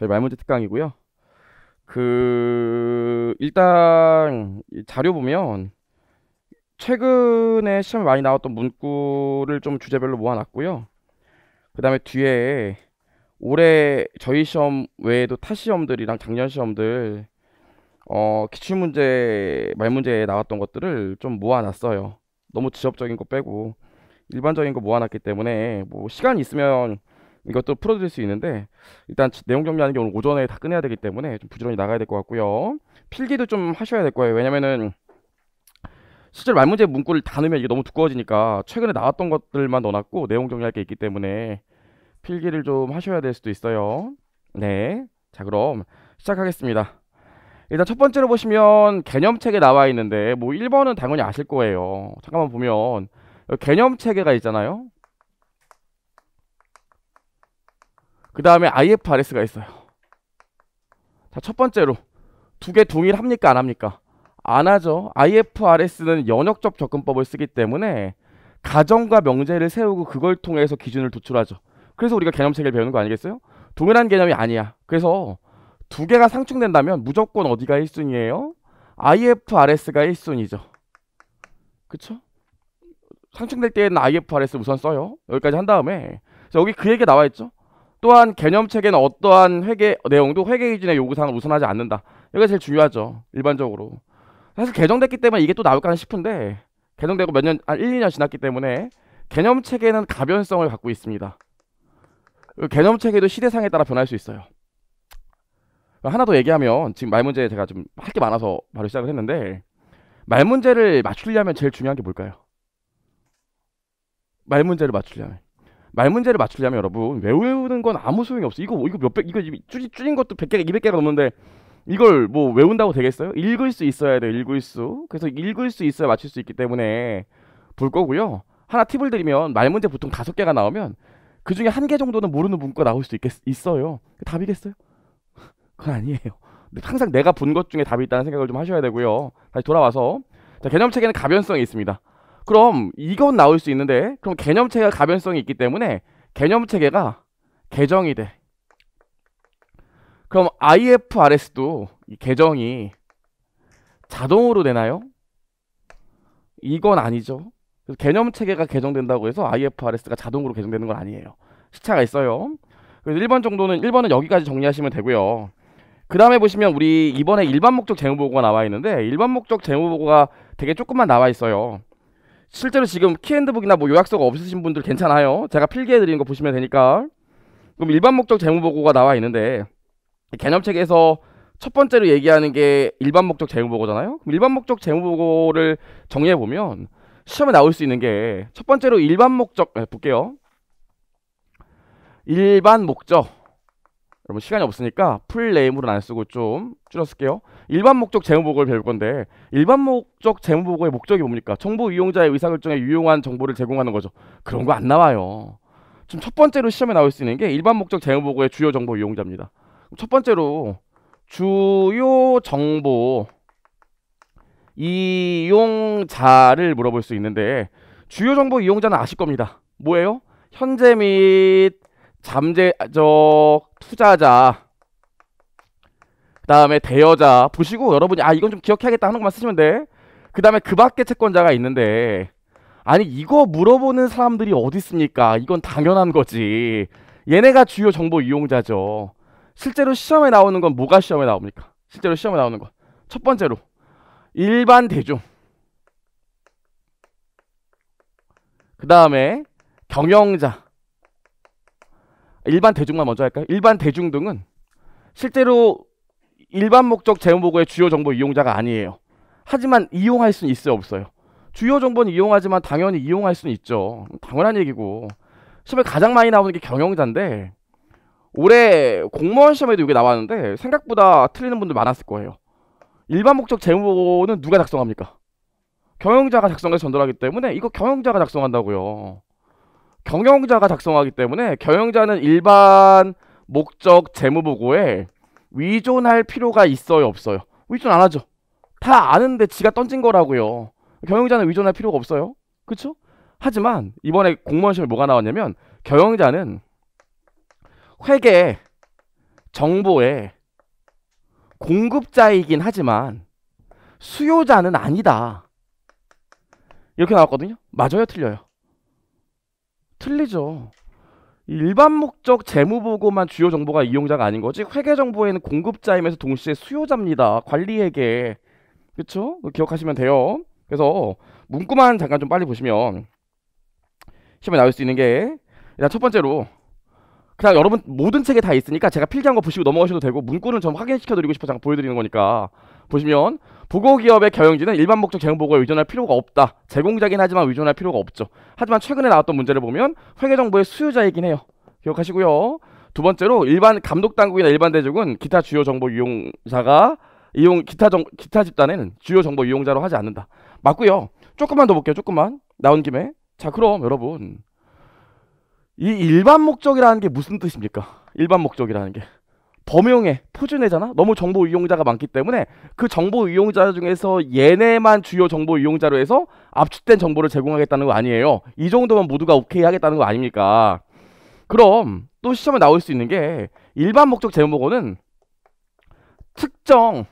저희 말문제 특강이고요. 그 일단 자료 보면 최근에 시험에 많이 나왔던 문구를 좀 주제별로 모아놨고요. 그 다음에 뒤에 올해 저희 시험 외에도 타 시험들이랑 작년 시험들 어, 기출문제 말문제에 나왔던 것들을 좀 모아놨어요. 너무 지엽적인 거 빼고 일반적인 거 모아놨기 때문에 뭐시간 있으면 이것도 풀어드릴 수 있는데 일단 내용 정리하는 게 오늘 오전에 다 끝내야 되기 때문에 좀 부지런히 나가야 될 것 같고요. 필기도 좀 하셔야 될 거예요. 왜냐면은 실제로 말문제 문구를 다 넣으면 이게 너무 두꺼워지니까 최근에 나왔던 것들만 넣어놨고 내용 정리할 게 있기 때문에 필기를 좀 하셔야 될 수도 있어요. 네. 자 그럼 시작하겠습니다. 일단 첫 번째로 보시면 개념체계 나와 있는데 뭐 1번은 당연히 아실 거예요. 잠깐만 보면 개념체계가 있잖아요. 그 다음에 IFRS가 있어요. 자, 첫 번째로 두 개 동일합니까? 안 합니까? 안 하죠. IFRS는 연역적 접근법을 쓰기 때문에 가정과 명제를 세우고 그걸 통해서 기준을 도출하죠. 그래서 우리가 개념체계를 배우는 거 아니겠어요? 동일한 개념이 아니야. 그래서 두 개가 상충된다면 무조건 어디가 1순위예요? IFRS가 1순위죠. 그쵸? 상충될 때에는 IFRS 우선 써요. 여기까지 한 다음에 여기 그 얘기 나와 있죠. 또한 개념 체계는 어떠한 회계 내용도 회계 기준의 요구사항을 우선하지 않는다. 이게 제일 중요하죠. 일반적으로. 사실 개정됐기 때문에 이게 또 나올까 싶은데 개정되고 몇 년, 한 1, 2년 지났기 때문에 개념 체계는 가변성을 갖고 있습니다. 그 개념 체계도 시대상에 따라 변할 수 있어요. 하나 더 얘기하면 지금 말 문제 제가 좀 할 게 많아서 바로 시작을 했는데 말 문제를 맞추려면 제일 중요한 게 뭘까요? 말 문제를 맞추려면 말 문제를 맞추려면 여러분 외우는 건 아무 소용이 없어. 이거 뭐, 이거 몇백 이거 쭈지 쭈진 것도 100개가 200개가 넘는데 이걸 뭐 외운다고 되겠어요? 읽을 수 있어야 돼 읽을 수. 그래서 읽을 수 있어야 맞출 수 있기 때문에 볼 거고요. 하나 팁을 드리면 말 문제 보통 다섯 개가 나오면 그 중에 한 개 정도는 모르는 문구가 나올 수 있겠, 있어요. 답이겠어요? 그건 아니에요. 항상 내가 본 것 중에 답이 있다는 생각을 좀 하셔야 되고요. 다시 돌아와서 자, 개념 체계는 가변성이 있습니다. 그럼 이건 나올 수 있는데 그럼 개념 체계가 가변성이 있기 때문에 개념 체계가 개정이 돼. 그럼 IFRS도 이 개정이 자동으로 되나요? 이건 아니죠. 개념 체계가 개정된다고 해서 IFRS가 자동으로 개정되는 건 아니에요. 시차가 있어요. 그래서 1번 정도는 1번은 여기까지 정리하시면 되고요. 그 다음에 보시면 우리 이번에 일반 목적 재무보고가 나와 있는데 일반 목적 재무보고가 되게 조금만 나와 있어요. 실제로 지금 키핸드북이나 뭐 요약서가 없으신 분들 괜찮아요. 제가 필기해드리는 거 보시면 되니까. 그럼 일반 목적 재무보고가 나와 있는데 개념책에서 첫 번째로 얘기하는 게 일반 목적 재무보고잖아요. 그럼 일반 목적 재무보고를 정리해 보면 시험에 나올 수 있는 게 첫 번째로 일반 목적 아, 볼게요. 일반 목적 여러분 시간이 없으니까 풀네임으로는 안 쓰고 좀 줄였을게요. 일반 목적 재무보고를 배울 건데 일반 목적 재무보고의 목적이 뭡니까? 정보 이용자의 의사결정에 유용한 정보를 제공하는 거죠. 그런 거 안 나와요. 좀첫 번째로 시험에 나올 수 있는 게 일반 목적 재무보고의 주요 정보 이용자입니다. 첫 번째로 주요 정보 이용자를 물어볼 수 있는데 주요 정보 이용자는 아실 겁니다. 뭐예요? 현재 및 잠재적 투자자 그 다음에 대여자 보시고 여러분이 아 이건 좀 기억해야겠다 하는 것만 쓰시면 돼 그 다음에 그 밖에 채권자가 있는데 아니 이거 물어보는 사람들이 어디 있습니까 이건 당연한 거지 얘네가 주요 정보 이용자죠 실제로 시험에 나오는 건 뭐가 시험에 나옵니까 실제로 시험에 나오는 건첫 번째로 일반 대중 그 다음에 경영자 일반 대중만 먼저 할까요? 일반 대중 등은 실제로 일반 목적 재무보고의 주요 정보 이용자가 아니에요. 하지만 이용할 수는 있어요, 없어요? 주요 정보는 이용하지만 당연히 이용할 수는 있죠. 당연한 얘기고. 시험에 가장 많이 나오는 게 경영자인데 올해 공무원 시험에도 이게 나왔는데 생각보다 틀리는 분들 많았을 거예요. 일반 목적 재무는 누가 작성합니까? 경영자가 작성해서 전달하기 때문에 이거 경영자가 작성한다고요. 경영자가 작성하기 때문에 경영자는 일반 목적 재무보고에 위존할 필요가 있어요 없어요 위존 안 하죠 다 아는데 지가 던진 거라고요 경영자는 위존할 필요가 없어요 그쵸 하지만 이번에 공무원 시험에 뭐가 나왔냐면 경영자는 회계 정보의 공급자이긴 하지만 수요자는 아니다 이렇게 나왔거든요 맞아요 틀려요 틀리죠. 일반 목적 재무 보고만 주요 정보가 이용자가 아닌 거지 회계 정보에는 공급자임에서 동시에 수요자입니다. 관리에게 그렇죠? 기억하시면 돼요. 그래서 문구만 잠깐 좀 빨리 보시면 시험에 나올 수 있는 게 일단 첫 번째로 그냥 여러분 모든 책에 다 있으니까 제가 필기한 거 보시고 넘어가셔도 되고 문구는 좀 확인시켜드리고 싶어 잠 보여드리는 거니까 보시면 부고기업의 경영진은 일반 목적 재무보고에 의존할 필요가 없다. 제공자긴 하지만 의존할 필요가 없죠. 하지만 최근에 나왔던 문제를 보면 회계정보의 수요자이긴 해요. 기억하시고요. 두 번째로 일반 감독 당국이나 일반 대중은 기타 주요 정보 이용자가 이용 기타 정 기타 집단에는 주요 정보 이용자로 하지 않는다. 맞고요. 조금만 더 볼게요. 조금만 나온 김에 자 그럼 여러분 이 일반 목적이라는 게 무슨 뜻입니까? 일반 목적이라는 게 범용해, 표준해잖아. 너무 정보 이용자가 많기 때문에 그 정보 이용자 중에서 얘네만 주요 정보 이용자로 해서 압축된 정보를 제공하겠다는 거 아니에요. 이정도면 모두가 오케이 하겠다는 거 아닙니까? 그럼 또 시험에 나올 수 있는 게 일반 목적 제목어는 특정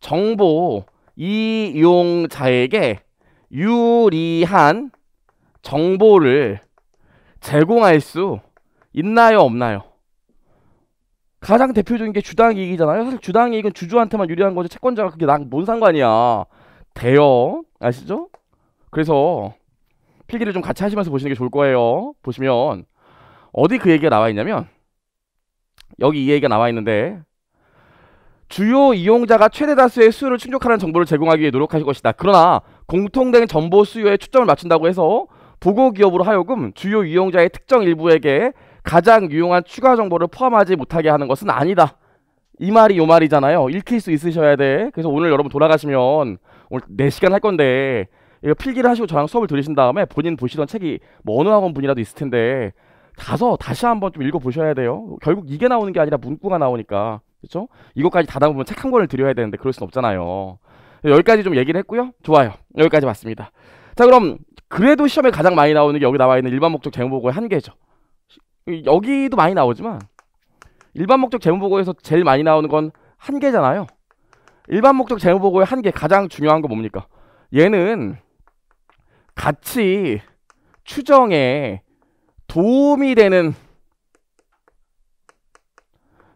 정보 이용자에게 유리한 정보를 제공할 수 있나요 없나요? 가장 대표적인 게 주당 이익이잖아요. 사실 주당 이익은 주주한테만 유리한 거지 채권자가 그게 난뭔 상관이야. 돼요. 아시죠? 그래서 필기를 좀 같이 하시면서 보시는 게 좋을 거예요. 보시면 어디 그 얘기가 나와 있냐면 여기 이 얘기가 나와 있는데 주요 이용자가 최대 다수의 수요를 충족하는 정보를 제공하기 위해 노력하실 것이다. 그러나 공통된 정보 수요에 초점을 맞춘다고 해서 보고 기업으로 하여금 주요 이용자의 특정 일부에게 가장 유용한 추가 정보를 포함하지 못하게 하는 것은 아니다. 이 말이 요 말이잖아요. 읽힐 수 있으셔야 돼. 그래서 오늘 여러분 돌아가시면 오늘 4시간 할 건데 이거 필기를 하시고 저랑 수업을 들으신 다음에 본인 보시던 책이 뭐 어느 학원 분이라도 있을 텐데 가서 다시 한번 좀 읽어보셔야 돼요. 결국 이게 나오는 게 아니라 문구가 나오니까 그렇죠? 이것까지 닫아보면책 한 권을 드려야 되는데 그럴 순 없잖아요. 여기까지 좀 얘기를 했고요. 좋아요. 여기까지 맞습니다. 자 그럼 그래도 시험에 가장 많이 나오는 게 여기 나와 있는 일반 목적 제고의 한계죠. 여기도 많이 나오지만 일반 목적 재무보고에서 제일 많이 나오는 건한계잖아요 일반 목적 재무보고의 한계 가장 중요한 거 뭡니까? 얘는 같이 추정에 도움이 되는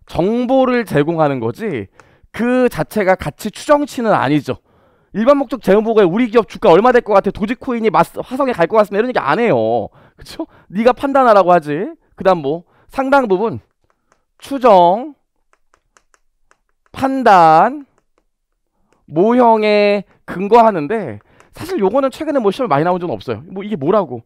정보를 제공하는 거지 그 자체가 가치 추정치는 아니죠. 일반 목적 재무보고에 우리 기업 주가 얼마 될 것 같아 도지코인이 마스, 화성에 갈 것 같습니다 이런 얘기 안 해요. 그쵸? 네가 판단하라고 하지. 그 다음 뭐 상당 부분 추정, 판단, 모형에 근거하는데 사실 요거는 최근에 뭐 시험에 많이 나온 적은 없어요. 뭐 이게 뭐라고?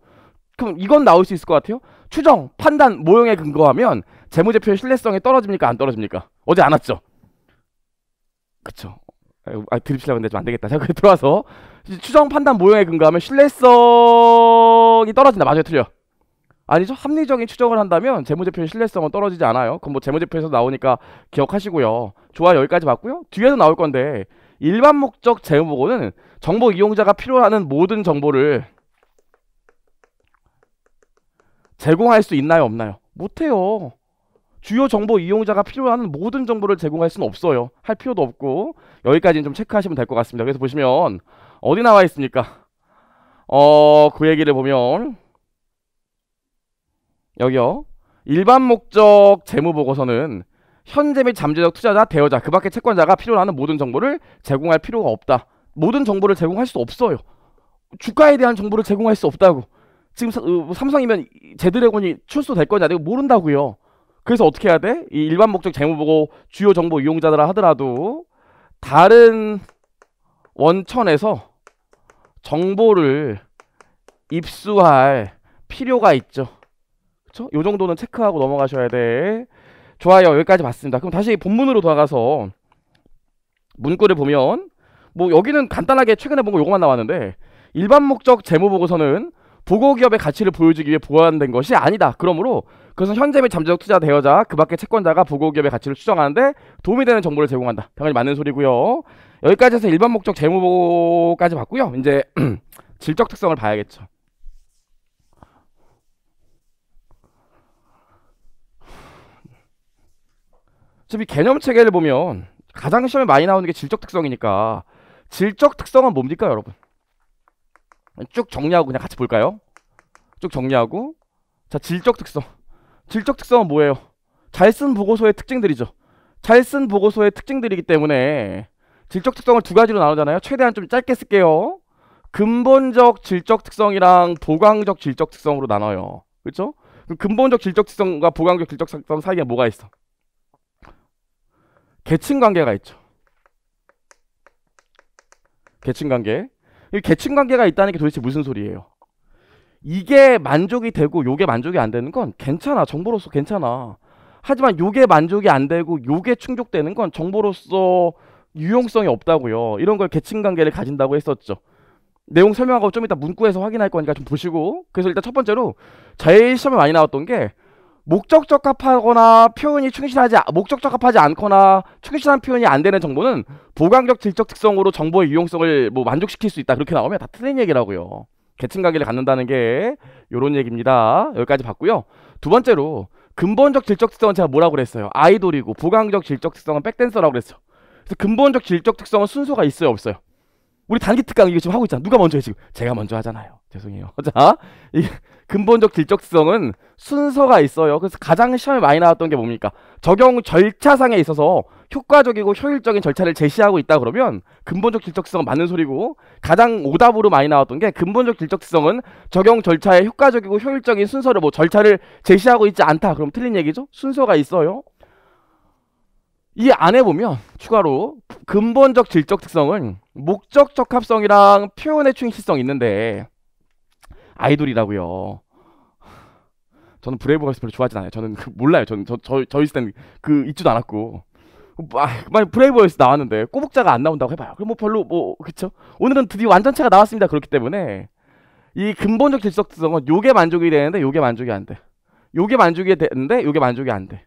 그럼 이건 나올 수 있을 것 같아요. 추정, 판단, 모형에 근거하면 재무제표의 신뢰성이 떨어집니까? 안 떨어집니까? 어제 안 왔죠? 그쵸. 아, 드립시라고 했는데 좀 안 되겠다. 자, 그래 들어와서 추정, 판단, 모형에 근거하면 신뢰성이 떨어진다. 맞아요, 틀려. 아니죠. 합리적인 추적을 한다면 재무제표의 신뢰성은 떨어지지 않아요. 그럼 뭐 재무제표에서 나오니까 기억하시고요. 좋아 여기까지 봤고요. 뒤에서 나올 건데 일반 목적 재무보고는 정보 이용자가 필요하는 모든 정보를 제공할 수 있나요 없나요? 못해요. 주요 정보 이용자가 필요하는 모든 정보를 제공할 수는 없어요. 할 필요도 없고 여기까지는 좀 체크하시면 될 것 같습니다. 그래서 보시면 어디 나와 있습니까? 어 그 얘기를 보면 여기요. 일반 목적 재무 보고서는 현재 및 잠재적 투자자, 대여자, 그 밖의 채권자가 필요로 하는 모든 정보를 제공할 필요가 없다. 모든 정보를 제공할 수 없어요. 주가에 대한 정보를 제공할 수 없다고. 지금 어, 뭐 삼성이면 제드래곤이 출소될 거냐 내가 모른다고요. 그래서 어떻게 해야 돼? 이 일반 목적 재무보고 주요 정보 이용자들 하더라도 다른 원천에서 정보를 입수할 필요가 있죠. 그쵸? 그렇죠? 요 정도는 체크하고 넘어가셔야 돼. 좋아요. 여기까지 봤습니다. 그럼 다시 본문으로 돌아가서 문구를 보면 뭐 여기는 간단하게 최근에 본 거요것만 나왔는데 일반 목적 재무 보고서는 보고 기업의 가치를 보여주기 위해 보완된 것이 아니다. 그러므로 그것은 현재 및 잠재적 투자 대여자 그 밖의 채권자가 보고 기업의 가치를 추정하는데 도움이 되는 정보를 제공한다. 당연히 맞는 소리고요. 여기까지 해서 일반 목적 재무 보고까지 봤고요. 이제 질적 특성을 봐야겠죠. 지금 이 개념 체계를 보면 가장 시험에 많이 나오는 게 질적 특성이니까 질적 특성은 뭡니까 여러분? 쭉 정리하고 그냥 같이 볼까요? 쭉 정리하고 자 질적 특성 질적 특성은 뭐예요? 잘 쓴 보고서의 특징들이죠 잘 쓴 보고서의 특징들이기 때문에 질적 특성을 두 가지로 나누잖아요 최대한 좀 짧게 쓸게요 근본적 질적 특성이랑 보강적 질적 특성으로 나눠요 그렇죠? 근본적 질적 특성과 보강적 질적 특성 사이에 뭐가 있어? 계층 관계가 있죠. 계층 관계. 이 계층 관계가 있다는 게 도대체 무슨 소리예요? 이게 만족이 되고 요게 만족이 안 되는 건 괜찮아. 정보로서 괜찮아. 하지만 요게 만족이 안 되고 요게 충족되는 건 정보로서 유용성이 없다고요. 이런 걸 계층 관계를 가진다고 했었죠. 내용 설명하고 좀 이따 문구에서 확인할 거니까 좀 보시고 그래서 일단 첫 번째로 자의 시험에 많이 나왔던 게 목적 적합하거나 표현이 충실하지 목적 적합하지 않거나 충실한 표현이 안 되는 정보는 보강적 질적 특성으로 정보의 유용성을 뭐 만족시킬 수 있다 그렇게 나오면 다 틀린 얘기라고요. 계층 관계를 갖는다는 게 요런 얘기입니다. 여기까지 봤고요. 두 번째로 근본적 질적 특성은 제가 뭐라고 그랬어요? 아이돌이고 보강적 질적 특성은 백댄서라고 그랬어. 그래서 근본적 질적 특성은 순서가 있어요, 없어요? 우리 단기 특강 이거 지금 하고 있잖아. 누가 먼저 해 지금? 제가 먼저 하잖아요. 죄송해요. 자, 이 근본적 질적성은 순서가 있어요. 그래서 가장 시험에 많이 나왔던 게 뭡니까? 적용 절차상에 있어서 효과적이고 효율적인 절차를 제시하고 있다 그러면 근본적 질적성은 맞는 소리고 가장 오답으로 많이 나왔던 게 근본적 질적성은 적용 절차에 효과적이고 효율적인 순서를 뭐 절차를 제시하고 있지 않다. 그럼 틀린 얘기죠? 순서가 있어요. 이 안에 보면 추가로 근본적 질적 특성은 목적 적합성이랑 표현의 충실성이 있는데 아이돌이라고요. 저는 브레이브걸스 별로 좋아하진 않아요. 저는 그 몰라요. 저는 저, 저저있 시대는 그 있지도 않았고. 아, 만약 브레이브걸스 나왔는데 꼬북자가 안 나온다고 해봐요. 그럼 뭐 별로 뭐 그쵸? 오늘은 드디어 완전체가 나왔습니다. 그렇기 때문에 이 근본적 질적성은 요게 만족이 되는데 요게 만족이 안 돼. 요게 만족이 되는데 요게 만족이 안 돼.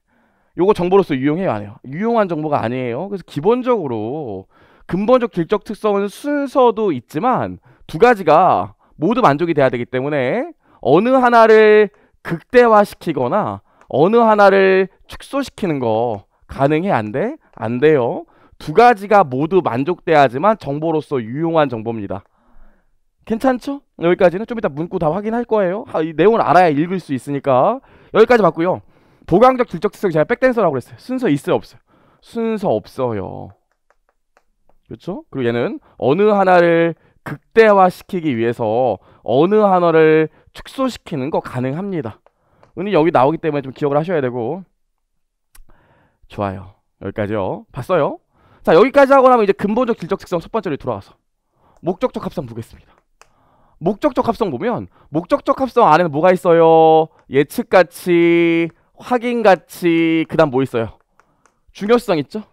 요거 정보로서 유용해요 안 해요? 유용한 정보가 아니에요. 그래서 기본적으로 근본적 질적 특성은 순서도 있지만 두 가지가 모두 만족이 돼야 되기 때문에 어느 하나를 극대화시키거나 어느 하나를 축소시키는 거 가능해 안 돼? 안 돼요. 두 가지가 모두 만족돼야지만 정보로서 유용한 정보입니다. 괜찮죠? 여기까지는 좀 이따 문구 다 확인할 거예요. 아, 이 내용을 알아야 읽을 수 있으니까 여기까지 봤고요. 보강적 질적 지성 제가 백댄서라고 그랬어요. 순서 있어요 없어요? 순서 없어요. 그렇죠? 그리고 얘는 어느 하나를 극대화시키기 위해서 어느 하나를 축소시키는 거 가능합니다. 오늘 여기 나오기 때문에 좀 기억을 하셔야 되고 좋아요. 여기까지요. 봤어요? 자 여기까지 하고 나면 이제 근본적 질적 특성 첫 번째로 돌아와서 목적적 합성 보겠습니다. 목적적 합성 보면 목적적 합성 안에는 뭐가 있어요? 예측 가치, 확인 가치, 그다음 뭐 있어요? 중요성 있죠?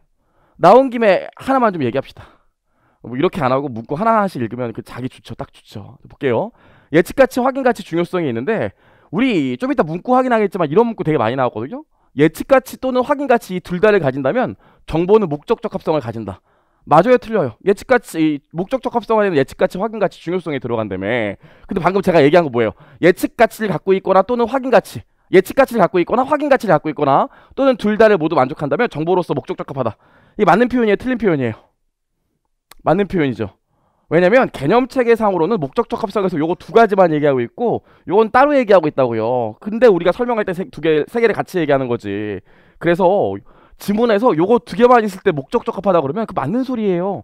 나온 김에 하나만 좀 얘기합시다. 뭐 이렇게 안 하고 문구 하나씩 읽으면 그 자기 주처 딱 주처 볼게요. 예측 가치, 확인 가치 중요성이 있는데 우리 좀 이따 문구 확인하겠지만 이런 문구 되게 많이 나왔거든요. 예측 가치 또는 확인 가치 둘 다를 가진다면 정보는 목적적 합성을 가진다. 맞아요, 틀려요. 예측 가치 목적적 합성화에는 예측 가치, 확인 가치 중요성이 들어간다며. 근데 방금 제가 얘기한 거 뭐예요? 예측 가치를 갖고 있거나 또는 확인 가치 예측 가치를 갖고 있거나 확인 가치를 갖고 있거나 또는 둘 다를 모두 만족한다면 정보로서 목적적합하다. 이게 맞는 표현이에요, 틀린 표현이에요? 맞는 표현이죠. 왜냐면 개념 체계상으로는 목적적 합성에서 요거 두 가지만 얘기하고 있고 요건 따로 얘기하고 있다고요. 근데 우리가 설명할 때 두 개, 세 개를 같이 얘기하는 거지. 그래서 지문에서 요거 두 개만 있을 때 목적적 합하다 그러면 그 맞는 소리예요.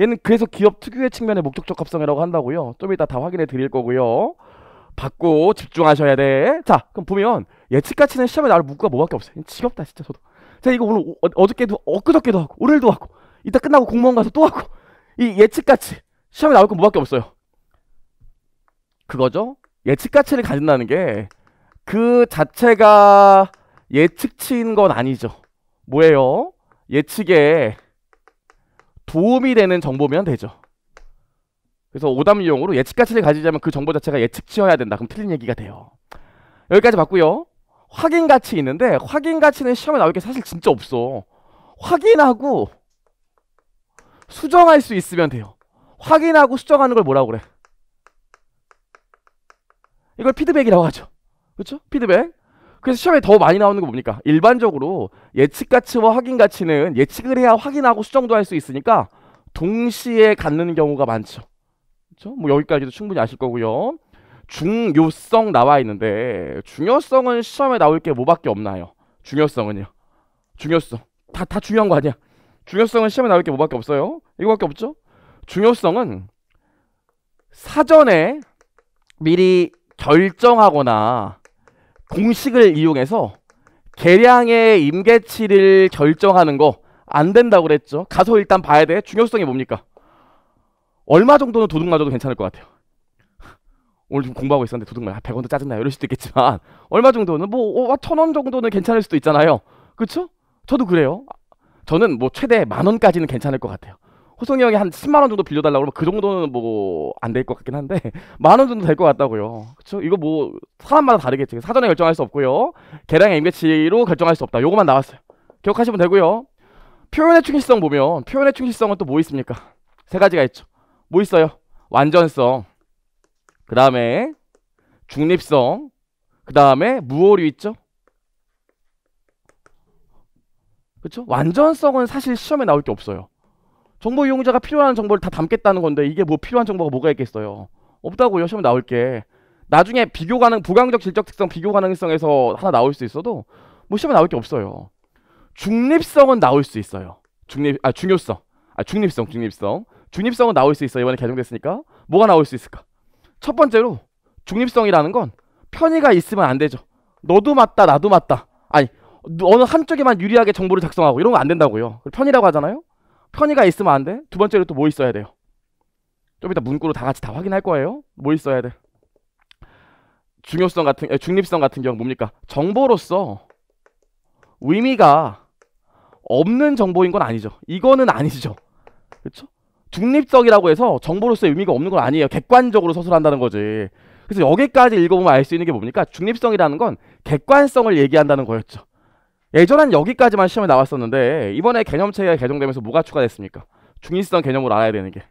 얘는 그래서 기업 특유의 측면의 목적적 합성이라고 한다고요. 좀 이따 다 확인해 드릴 거고요. 받고 집중하셔야 돼. 자, 그럼 보면 예측가치는 시험에 나를 묶가 뭐밖에 없어요. 지겹다 진짜 저도. 제가 이거 오늘 어, 어저께도 엊그저께도 하고 오늘도 하고 이따 끝나고 공무원 가서 또 하고 이예측가치 시험에 나올 건 뭐밖에 없어요. 그거죠. 예측가치를 가진다는 게 그 자체가 예측치인 건 아니죠. 뭐예요? 예측에 도움이 되는 정보면 되죠. 그래서 오답 용으로 예측가치를 가지자면 그 정보 자체가 예측치여야 된다. 그럼 틀린 얘기가 돼요. 여기까지 봤고요. 확인가치 있는데 확인가치는 시험에 나올 게 사실 진짜 없어. 확인하고 수정할 수 있으면 돼요. 확인하고 수정하는 걸 뭐라고 그래? 이걸 피드백이라고 하죠. 그렇죠? 피드백. 그래서 시험에 더 많이 나오는 거 뭡니까? 일반적으로 예측 가치와 확인 가치는 예측을 해야 확인하고 수정도 할 수 있으니까 동시에 갖는 경우가 많죠. 그렇죠? 뭐 여기까지도 충분히 아실 거고요. 중요성 나와 있는데 중요성은 시험에 나올 게 뭐밖에 없나요? 중요성은요. 중요성. 다 다 중요한 거 아니야. 중요성은 시험에 나올 게 뭐밖에 없어요? 이거밖에 없죠? 중요성은 사전에 미리 결정하거나 공식을 이용해서 계량의 임계치를 결정하는 거 안 된다고 그랬죠. 가서 일단 봐야 돼. 중요성이 뭡니까? 얼마 정도는 도둑 맞아도 괜찮을 것 같아요. 오늘 좀 공부하고 있었는데 도둑 맞아 100원도 아, 짜증나요. 이럴 수도 있겠지만 얼마 정도는 뭐 어, 1000원 정도는 괜찮을 수도 있잖아요. 그렇죠? 저도 그래요. 저는 뭐 최대 만 원까지는 괜찮을 것 같아요. 호성이 형이 한 10만 원 정도 빌려달라고 그러면 그 정도는 뭐 안 될 것 같긴 한데 만 원 정도 될 것 같다고요. 그쵸 이거 뭐 사람마다 다르겠지. 사전에 결정할 수 없고요. 개량의 임계치로 결정할 수 없다. 요것만 나왔어요. 기억하시면 되고요. 표현의 충실성 보면 표현의 충실성은 또 뭐 있습니까? 세 가지가 있죠. 뭐 있어요? 완전성. 그 다음에 중립성. 그 다음에 무오류 있죠? 그렇죠? 완전성은 사실 시험에 나올 게 없어요. 정보 이용자가 필요한 정보를 다 담겠다는 건데 이게 뭐 필요한 정보가 뭐가 있겠어요? 없다고요. 시험에 나올 게. 나중에 비교 가능 부강적 질적 특성 비교 가능성에서 하나 나올 수 있어도 뭐 시험에 나올 게 없어요. 중립성은 나올 수 있어요. 중립 아 중요성. 아 중립성, 중립성. 중립성은 나올 수 있어. 이번에 개정됐으니까. 뭐가 나올 수 있을까? 첫 번째로 중립성이라는 건 편의가 있으면 안 되죠. 너도 맞다, 나도 맞다. 아니, 어느 한쪽에만 유리하게 정보를 작성하고 이런 거 안 된다고요. 편의라고 하잖아요. 편의가 있으면 안 돼. 두 번째로 또 뭐 있어야 돼요. 좀 이따 문구로 다 같이 다 확인할 거예요. 뭐 있어야 돼. 중요성 같은 중립성 같은 경우 뭡니까? 정보로서 의미가 없는 정보인 건 아니죠. 이거는 아니죠. 그렇죠? 중립적이라고 해서 정보로서의 의미가 없는 건 아니에요. 객관적으로 서술한다는 거지. 그래서 여기까지 읽어보면 알 수 있는 게 뭡니까? 중립성이라는 건 객관성을 얘기한다는 거였죠. 예전엔 여기까지만 시험에 나왔었는데 이번에 개념체계가 개정되면서 뭐가 추가됐습니까? 중립성 개념으로 알아야 되는 게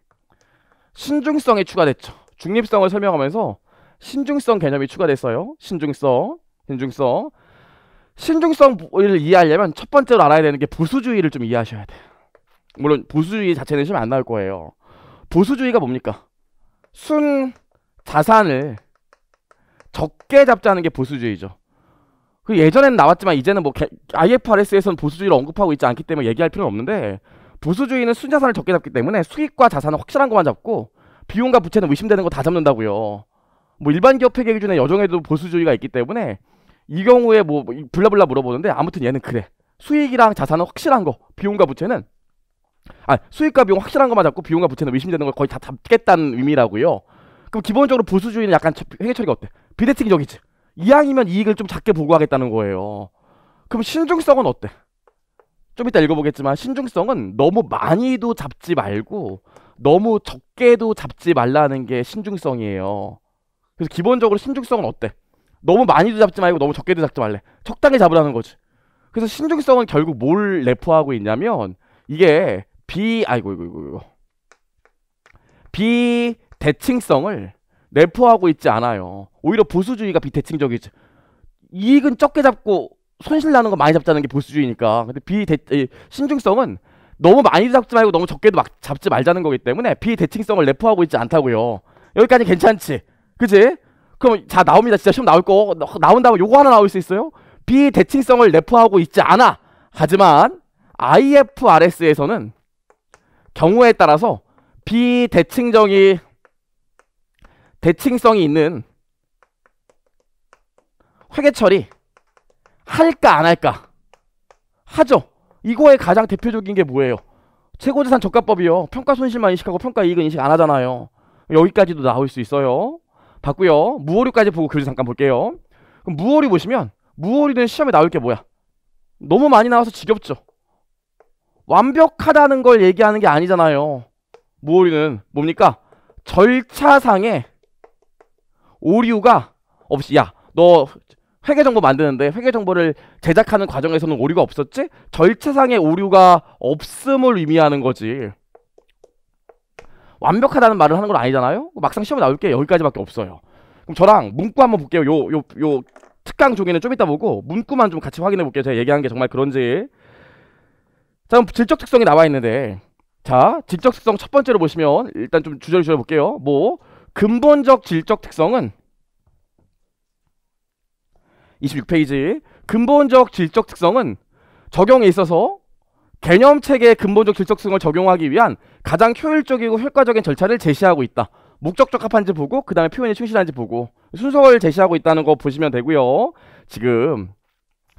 신중성이 추가됐죠. 중립성을 설명하면서 신중성 개념이 추가됐어요. 신중성, 신중성. 신중성을 이해하려면 첫 번째로 알아야 되는 게 보수주의를 좀 이해하셔야 돼요. 물론 보수주의 자체는 시험 안 나올 거예요. 보수주의가 뭡니까? 순 자산을 적게 잡자는 게 보수주의죠. 그예전에는 나왔지만 이제는 뭐 IFRS에서는 보수주의를 언급하고 있지 않기 때문에 얘기할 필요는 없는데 보수주의는 순자산을 적게 잡기 때문에 수익과 자산은 확실한 것만 잡고 비용과 부채는 의심되는 거 다 잡는다고요. 뭐 일반 기업 회계 기준의 여정에도 보수주의가 있기 때문에 이 경우에 뭐 블라블라 물어보는데 아무튼 얘는 그래. 수익이랑 자산은 확실한 거, 비용과 부채는 아 수익과 비용 확실한 것만 잡고 비용과 부채는 의심되는 걸 거의 다 잡겠다는 의미라고요. 그럼 기본적으로 보수주의는 약간 회계 처리가 어때? 비대칭적이지. 이왕이면 이익을 좀 작게 보고하겠다는 거예요. 그럼 신중성은 어때? 좀 이따 읽어보겠지만 신중성은 너무 많이도 잡지 말고 너무 적게도 잡지 말라는 게 신중성이에요. 그래서 기본적으로 신중성은 어때? 너무 많이도 잡지 말고 너무 적게도 잡지 말래. 적당히 잡으라는 거지. 그래서 신중성은 결국 뭘 내포하고 있냐면 이게 비 아이고 이거 이거 이거 비 대칭성을 내포하고 있지 않아요. 오히려 보수주의가 비대칭적이죠. 이익은 적게 잡고 손실 나는 거 많이 잡자는 게 보수주의니까. 근데 비대 신중성은 너무 많이 잡지 말고 너무 적게도 막 잡지 말자는 거기 때문에 비대칭성을 내포하고 있지 않다고요. 여기까지 괜찮지? 그지? 그럼 자 나옵니다. 진짜 시험 나올 거 나온다면 요거 하나 나올 수 있어요? 비대칭성을 내포하고 있지 않아. 하지만 IFRS에서는 경우에 따라서 비대칭적이 대칭성이 있는 회계 처리 할까 안 할까 하죠. 이거의 가장 대표적인 게 뭐예요? 최고재산 적가법이요 평가 손실만 인식하고 평가 이익은 인식 안 하잖아요. 여기까지도 나올 수 있어요. 봤고요. 무오류까지 보고 교재 잠깐 볼게요. 그럼 무오류 보시면 무오류는 시험에 나올 게 뭐야? 너무 많이 나와서 지겹죠. 완벽하다는 걸 얘기하는 게 아니잖아요. 무오류는 뭡니까? 절차상에 오류가 없이 야 너 회계 정보 만드는데 회계 정보를 제작하는 과정에서는 오류가 없었지? 절차상의 오류가 없음을 의미하는 거지. 완벽하다는 말을 하는 건 아니잖아요. 막상 시험에 나올 게 여기까지밖에 없어요. 그럼 저랑 문구 한번 볼게요. 요 요, 요 특강 종이는 좀 이따 보고 문구만 좀 같이 확인해 볼게요. 제가 얘기한 게 정말 그런지. 자 그럼 질적 특성이 나와 있는데 자 질적 특성 첫 번째로 보시면 일단 좀 주저리 주저 볼게요. 뭐 근본적 질적 특성은 26페이지 근본적 질적 특성은 적용에 있어서 개념 체계의 근본적 질적 특성을 적용하기 위한 가장 효율적이고 효과적인 절차를 제시하고 있다. 목적 적합한지 보고 그 다음에 표현이 충실한지 보고 순서를 제시하고 있다는 거 보시면 되고요. 지금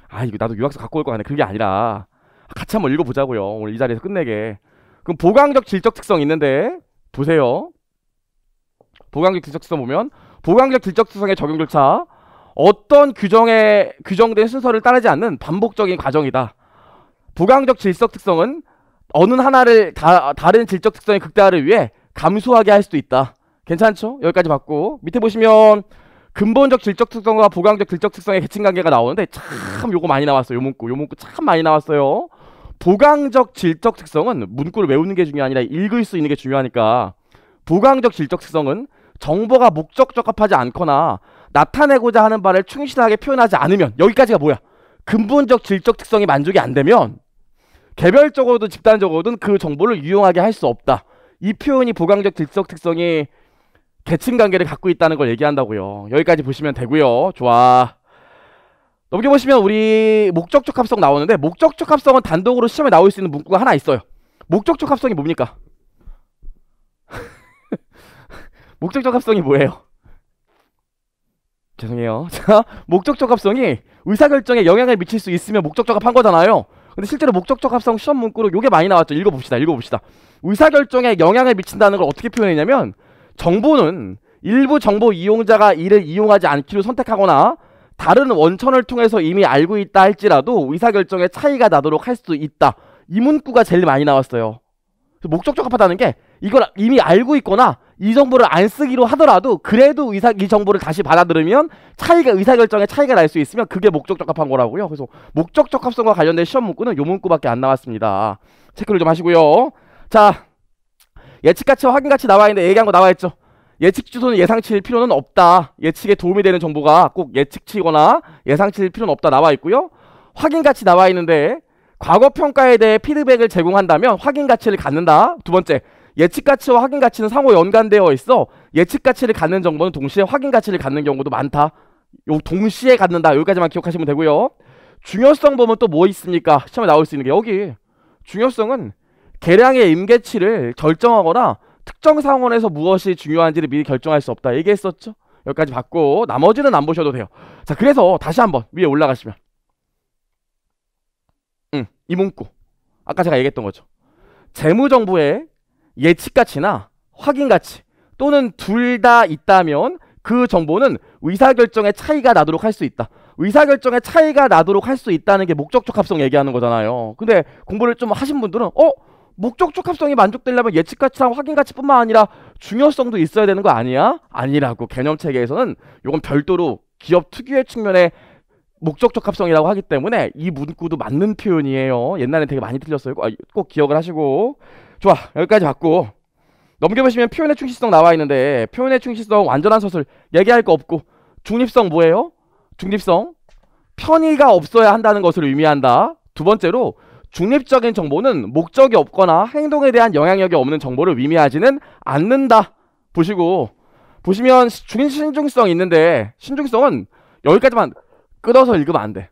아 이거 나도 유학서 갖고 올거 같네. 그게 아니라 같이 한번 읽어보자고요. 오늘 이 자리에서 끝내게. 그럼 보강적 질적 특성 있는데 보세요. 보강적질적수성 보면 보강적질적수성의 적용 절차 어떤 규정에 규정된 순서를 따르지 않는 반복적인 과정이다. 보강적 질적 특성은 어느 하나를 다, 다른 질적 특성의 극대화를 위해 감소하게 할 수도 있다. 괜찮죠? 여기까지 봤고 밑에 보시면 근본적 질적 특성과 보강적 질적 특성의 계층 관계가 나오는데 참 요거 많이 나왔어요. 요 문구. 요 문구 참 많이 나왔어요. 보강적 질적 특성은 문구를 외우는 게 중요하니라 읽을 수 있는 게 중요하니까 보강적 질적 특성은 정보가 목적 적합하지 않거나 나타내고자 하는 바를 충실하게 표현하지 않으면 여기까지가 뭐야? 근본적 질적 특성이 만족이 안 되면 개별적으로든 집단적으로든 그 정보를 유용하게 할 수 없다. 이 표현이 보강적 질적 특성이 계층 관계를 갖고 있다는 걸 얘기한다고요. 여기까지 보시면 되고요. 좋아. 넘겨보시면 우리 목적적 합성 나오는데 목적적 합성은 단독으로 시험에 나올 수 있는 문구가 하나 있어요. 목적적 합성이 뭡니까? 목적적 합성이 뭐예요? 죄송해요. 자, 목적적 합성이 의사결정에 영향을 미칠 수 있으면 목적적 합한 거잖아요. 근데 실제로 목적적 합성 시험 문구로 요게 많이 나왔죠. 읽어봅시다. 읽어봅시다. 의사결정에 영향을 미친다는 걸 어떻게 표현했냐면 정보는 일부 정보 이용자가 이를 이용하지 않기로 선택하거나 다른 원천을 통해서 이미 알고 있다 할지라도 의사결정에 차이가 나도록 할 수도 있다. 이 문구가 제일 많이 나왔어요. 목적적 합하다는 게 이걸 이미 알고 있거나 이 정보를 안 쓰기로 하더라도 그래도 의사 이 정보를 다시 받아들으면 차이가 의사결정에 차이가 날 수 있으면 그게 목적 적합한 거라고요. 그래서 목적 적합성과 관련된 시험 문구는 요 문구밖에 안 나왔습니다. 체크를 좀 하시고요. 자 예측 가치와 확인 가치 나와 있는데 얘기한 거 나와 있죠. 예측 주소는 예상치일 필요는 없다. 예측에 도움이 되는 정보가 꼭 예측치거나 예상치일 필요는 없다 나와 있고요. 확인 가치 나와 있는데 과거 평가에 대해 피드백을 제공한다면 확인 가치를 갖는다. 두 번째, 예측 가치와 확인 가치는 상호 연관되어 있어 예측 가치를 갖는 정보는 동시에 확인 가치를 갖는 경우도 많다. 요 동시에 갖는다. 여기까지만 기억하시면 되고요. 중요성 보면 또 뭐 있습니까? 시험에 나올 수 있는 게 여기. 중요성은 계량의 임계치를 결정하거나 특정 상황에서 무엇이 중요한지를 미리 결정할 수 없다. 얘기했었죠? 여기까지 받고 나머지는 안 보셔도 돼요. 자, 그래서 다시 한번 위에 올라가시면 음, 이 문구. 아까 제가 얘기했던 거죠. 재무정부의 예측가치나확인가치 또는 둘 다 있다면 그 정보는 의사결정의 차이가 나도록 할 수 있다. 의사결정의 차이가 나도록 할 수 있다는 게 목적적 합성 얘기하는 거잖아요. 근데 공부를 좀 하신 분들은 어? 목적적 합성이 만족되려면 예측 가치랑 확인 가치뿐만 아니라 중요성도 있어야 되는 거 아니야? 아니라고 개념 체계에서는 이건 별도로 기업 특유의 측면에 목적적 합성이라고 하기 때문에 이 문구도 맞는 표현이에요. 옛날에 되게 많이 틀렸어요. 꼭 기억을 하시고 좋아 여기까지 봤고 넘겨보시면 표현의 충실성 나와 있는데 표현의 충실성 완전한 서술 얘기할 거 없고 중립성 뭐예요? 중립성 편의가 없어야 한다는 것을 의미한다 두 번째로 중립적인 정보는 목적이 없거나 행동에 대한 영향력이 없는 정보를 의미하지는 않는다 보시고 보시면 중인 신중성 있는데 신중성은 여기까지만 끊어서 읽으면 안돼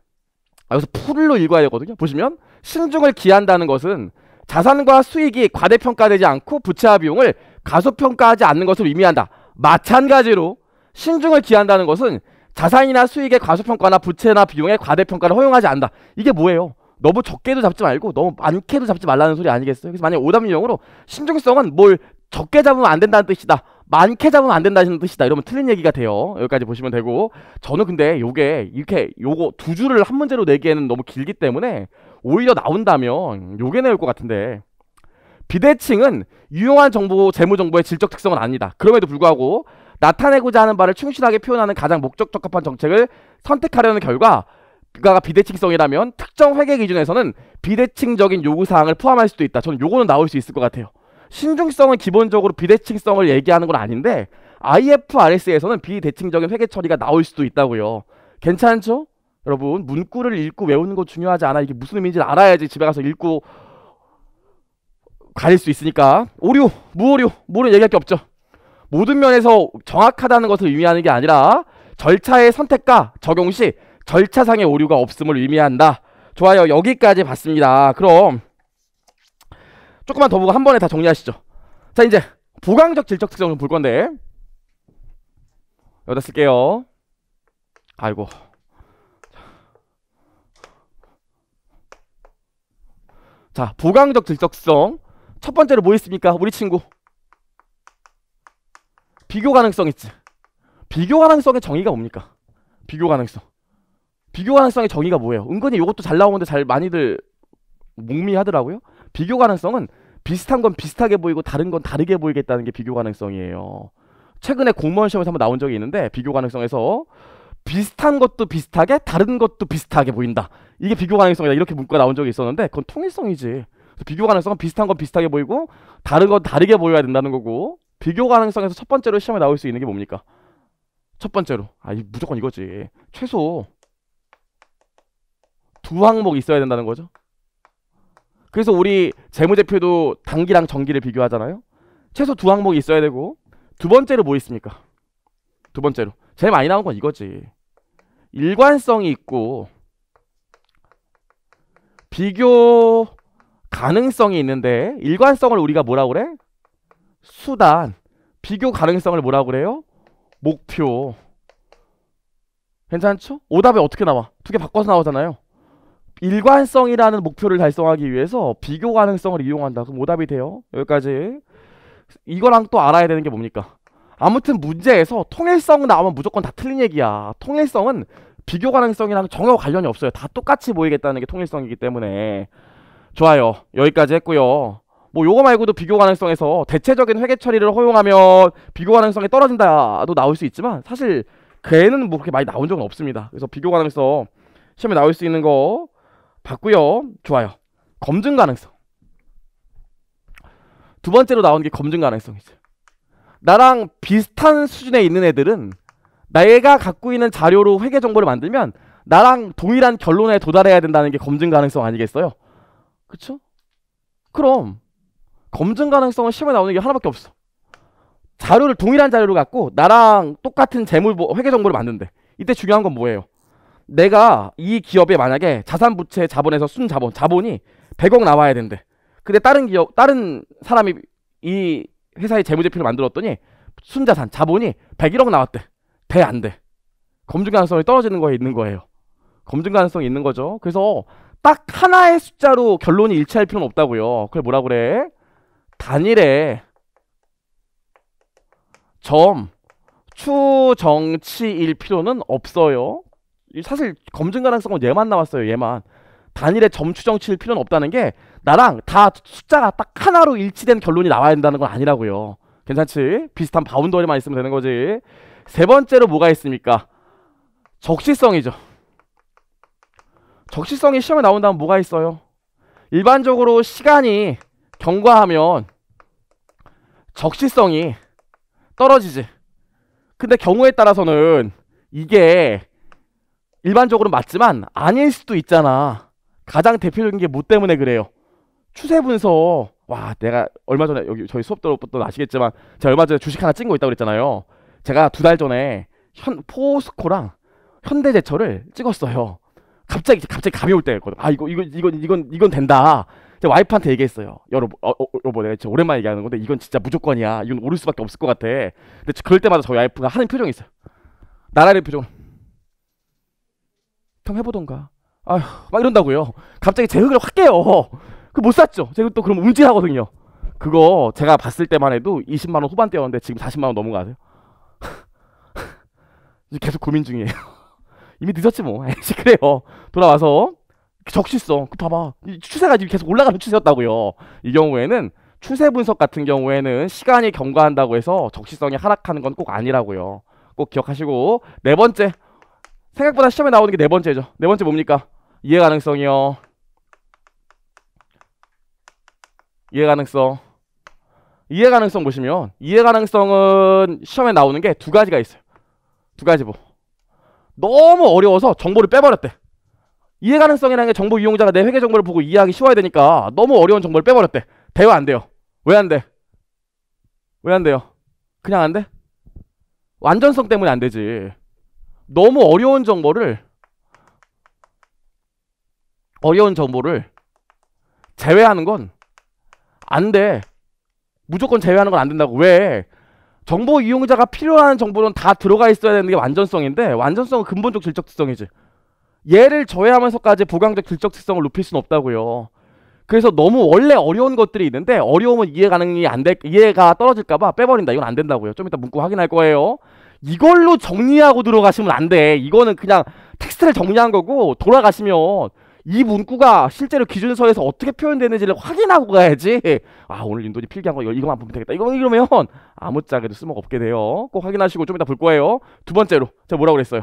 아, 여기서 풀로 읽어야 되거든요 보시면 신중을 기한다는 것은 자산과 수익이 과대평가되지 않고 부채와 비용을 가소평가하지 않는 것을 의미한다. 마찬가지로 신중을 기한다는 것은 자산이나 수익의 과소평가나 부채나 비용의 과대평가를 허용하지 않는다. 이게 뭐예요? 너무 적게도 잡지 말고 너무 많게도 잡지 말라는 소리 아니겠어요? 그래서 만약 오답 유형으로 신중성은 뭘 적게 잡으면 안 된다는 뜻이다. 많게 잡으면 안 된다는 뜻이다. 이러면 틀린 얘기가 돼요. 여기까지 보시면 되고 저는 근데 요게 이렇게 요거 두 줄을 한 문제로 내기에는 너무 길기 때문에 오히려 나온다면 요게 나올 것 같은데 비대칭은 유용한 정보, 재무 정보의 질적 특성은 아니다. 그럼에도 불구하고 나타내고자 하는 바를 충실하게 표현하는 가장 목적 적합한 정책을 선택하려는 결과 그가 비대칭성이라면 특정 회계 기준에서는 비대칭적인 요구 사항을 포함할 수도 있다. 저는 요거는 나올 수 있을 것 같아요. 신중성은 기본적으로 비대칭성을 얘기하는 건 아닌데 IFRS에서는 비대칭적인 회계 처리가 나올 수도 있다고요. 괜찮죠? 여러분 문구를 읽고 외우는 거 중요하지 않아. 이게 무슨 의미인지 알아야지 집에 가서 읽고 가릴 수 있으니까 오류, 무오류, 뭐는 얘기할 게 없죠. 모든 면에서 정확하다는 것을 의미하는 게 아니라 절차의 선택과 적용 시 절차상의 오류가 없음을 의미한다. 좋아요. 여기까지 봤습니다. 그럼 조금만 더 보고 한 번에 다 정리하시죠. 자 이제 부강적 질적 특성을 볼 건데 여기다 쓸게요. 아이고 자 부강적 질적성 첫 번째로 뭐 있습니까? 우리 친구 비교 가능성 있지 비교 가능성의 정의가 뭡니까? 비교 가능성 비교 가능성의 정의가 뭐예요? 은근히 이것도 잘 나오는데 잘 많이들 몽미하더라고요 비교 가능성은 비슷한 건 비슷하게 보이고 다른 건 다르게 보이겠다는 게 비교 가능성이에요. 최근에 공무원 시험에서 한번 나온 적이 있는데 비교 가능성에서 비슷한 것도 비슷하게 다른 것도 비슷하게 보인다. 이게 비교 가능성이다. 이렇게 문구가 나온 적이 있었는데 그건 통일성이지. 비교 가능성은 비슷한 건 비슷하게 보이고 다른 건 다르게 보여야 된다는 거고 비교 가능성에서 첫 번째로 시험에 나올 수 있는 게 뭡니까? 첫 번째로 아 이, 무조건 이거지 최소 두 항목 있어야 된다는 거죠 그래서 우리 재무제표도 단기랑 정기를 비교하잖아요. 최소 두 항목이 있어야 되고 두 번째로 뭐 있습니까? 두 번째로 제일 많이 나온 건 이거지. 일관성이 있고 비교 가능성이 있는데 일관성을 우리가 뭐라 그래? 수단 비교 가능성을 뭐라 그래요? 목표 괜찮죠? 오답이 어떻게 나와? 두 개 바꿔서 나오잖아요 일관성이라는 목표를 달성하기 위해서 비교 가능성을 이용한다. 그럼 오답이 돼요. 여기까지. 이거랑 또 알아야 되는 게 뭡니까? 아무튼 문제에서 통일성 나오면 무조건 다 틀린 얘기야. 통일성은 비교 가능성이랑 전혀 관련이 없어요. 다 똑같이 보이겠다는 게 통일성이기 때문에. 좋아요. 여기까지 했고요. 뭐 요거 말고도 비교 가능성에서 대체적인 회계 처리를 허용하면 비교 가능성이 떨어진다도 나올 수 있지만 사실 걔는 뭐 그렇게 많이 나온 적은 없습니다. 그래서 비교 가능성 시험에 나올 수 있는 거 봤고요. 좋아요. 검증 가능성. 두 번째로 나온 게 검증 가능성이죠. 나랑 비슷한 수준에 있는 애들은 내가 갖고 있는 자료로 회계 정보를 만들면 나랑 동일한 결론에 도달해야 된다는 게 검증 가능성 아니겠어요? 그쵸? 그럼 검증 가능성은 시험에 나오는 게 하나밖에 없어. 자료를 동일한 자료를 갖고 나랑 똑같은 재물 회계 정보를 만든대. 이때 중요한 건 뭐예요? 내가 이 기업에 만약에 자산 부채 자본에서 순 자본 자본이 100억 나와야 된대. 근데 다른 기업 다른 사람이 이 회사의 재무제표를 만들었더니 순자산 자본이 101억 나왔대. 돼 안 돼. 검증 가능성이 떨어지는 거에 있는 거예요. 검증 가능성이 있는 거죠. 그래서 딱 하나의 숫자로 결론이 일치할 필요는 없다고요. 그걸 뭐라 그래? 단일의 점 추정치일 필요는 없어요. 사실 검증 가능성은 얘만 나왔어요. 얘만. 단일의 점 추정치일 필요는 없다는 게 나랑 다 숫자가 딱 하나로 일치된 결론이 나와야 된다는 건 아니라고요. 괜찮지? 비슷한 바운더리만 있으면 되는 거지. 세 번째로 뭐가 있습니까? 적시성이죠. 적시성이 시험에 나온다면 뭐가 있어요? 일반적으로 시간이 경과하면 적시성이 떨어지지. 근데 경우에 따라서는 이게 일반적으로 맞지만 아닐 수도 있잖아. 가장 대표적인 게 뭐 때문에 그래요? 추세 분석. 와, 내가 얼마 전에 여기 저희 수업 들어봤던 아시겠지만 제가 얼마 전에 주식 하나 찍찐거 있다고 그랬잖아요. 제가 두 달 전에 현 포스코랑 현대제철을 찍었어요. 갑자기 갑자기 감이 올 때였거든. 아 이거 이거 이건 이건 이건 된다. 제 와이프한테 얘기했어요. 여러분, 어, 어, 여보, 내가 진짜 오랜만에 얘기하는 건데 이건 진짜 무조건이야. 이건 오를 수밖에 없을 것 같아. 근데 그럴 때마다 저희 와이프가 하는 표정이 있어요. 나라의 표정. 한번 해보던가 아휴 막 이런다고요 갑자기 제 흙을 확 깨요 그 못 샀죠 제가 또 그럼 움찔하거든요 그거 제가 봤을 때만 해도 20만원 후반대였는데 지금 40만원 넘어가세요 계속 고민 중이에요 이미 늦었지 뭐 그래요 돌아와서 적시성 그 봐봐 추세가 지금 계속 올라가는 추세였다고요 이 경우에는 추세 분석 같은 경우에는 시간이 경과한다고 해서 적시성이 하락하는 건 꼭 아니라고요 꼭 기억하시고 네 번째 생각보다 시험에 나오는 게 네 번째죠. 네 번째 뭡니까? 이해 가능성이요. 이해 가능성. 이해 가능성 보시면 이해 가능성은 시험에 나오는 게 두 가지가 있어요. 두 가지 뭐. 너무 어려워서 정보를 빼버렸대. 이해 가능성이라는 게 정보 이용자가 내 회계 정보를 보고 이해하기 쉬워야 되니까 너무 어려운 정보를 빼버렸대. 대화 안 돼요. 왜 안 돼? 왜 안 돼요? 그냥 안 돼? 완전성 때문에 안 되지. 너무 어려운 정보를 어려운 정보를 제외하는 건 안 돼. 무조건 제외하는 건 안 된다고. 왜? 정보 이용자가 필요한 정보는 다 들어가 있어야 되는 게 완전성인데 완전성은 근본적 질적 특성이지. 얘를 저해하면서까지 부강적 질적 특성을 높일 수는 없다고요. 그래서 너무 원래 어려운 것들이 있는데 어려움은 이해 가능이 안 될, 이해가 떨어질까봐 빼버린다. 이건 안 된다고요. 좀 이따 문구 확인할 거예요. 이걸로 정리하고 들어가시면 안 돼. 이거는 그냥 텍스트를 정리한 거고 돌아가시면 이 문구가 실제로 기준서에서 어떻게 표현되는지를 확인하고 가야지. 아 오늘 윤도이 필기한 거 이거만 보면 되겠다. 이거 이러면 아무짝에도 쓸모가 없게 돼요. 꼭 확인하시고 좀 이따 볼 거예요. 두 번째로 제가 뭐라고 그랬어요?